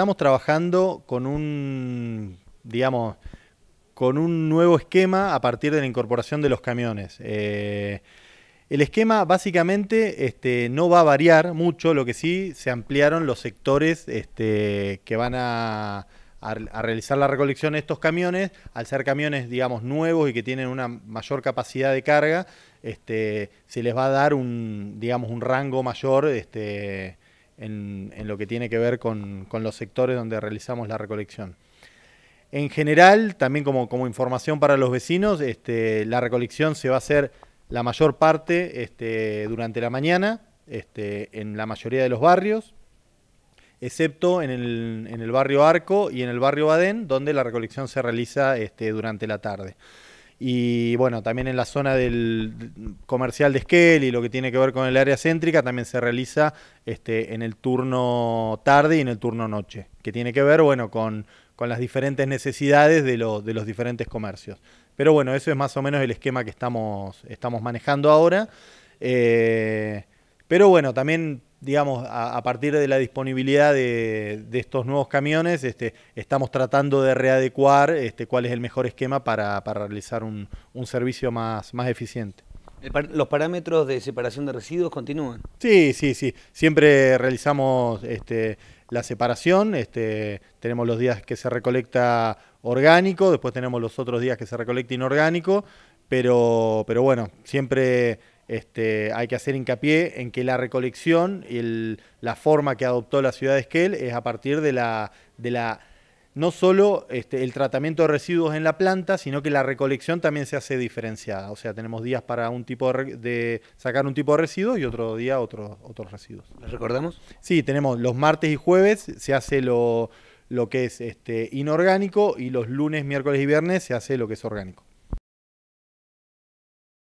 estamos trabajando con un, digamos, con un nuevo esquema a partir de la incorporación de los camiones. Eh, el esquema básicamente este, no va a variar mucho, lo que sí se ampliaron los sectores este, que van a, realizar la recolección de estos camiones, al ser camiones, digamos, nuevos y que tienen una mayor capacidad de carga, este, se les va a dar un, digamos, un rango mayor este, en, lo que tiene que ver con, los sectores donde realizamos la recolección. En general, también como, información para los vecinos, este, la recolección se va a hacer la mayor parte este, durante la mañana, este, en la mayoría de los barrios, excepto en el, barrio Arco y en el barrio Badén, donde la recolección se realiza durante la tarde. Y bueno, también en la zona del comercial de y lo que tiene que ver con el área céntrica, también se realiza este, en el turno tarde y en el turno noche, que tiene que ver bueno, con, las diferentes necesidades de, los diferentes comercios. Pero bueno, eso es más o menos el esquema que estamos, estamos manejando ahora. Eh, pero bueno, también digamos, a, partir de la disponibilidad de, estos nuevos camiones, este, estamos tratando de readecuar este, cuál es el mejor esquema para, realizar un, servicio más, más eficiente. ¿Los parámetros de separación de residuos continúan? Sí, sí, sí. Siempre realizamos este, la separación. Este, tenemos los días que se recolecta orgánico, después tenemos los otros días que se recolecta inorgánico, pero, pero bueno, siempre este, hay que hacer hincapié en que la recolección y la forma que adoptó la ciudad de Esquel es a partir de la, la no solo este, el tratamiento de residuos en la planta, sino que la recolección también se hace diferenciada. O sea, tenemos días para un tipo de, sacar un tipo de residuos y otro día otros residuos. ¿Les recordamos? Sí, tenemos los martes y jueves se hace lo, lo que es este, inorgánico y los lunes, miércoles y viernes se hace lo que es orgánico.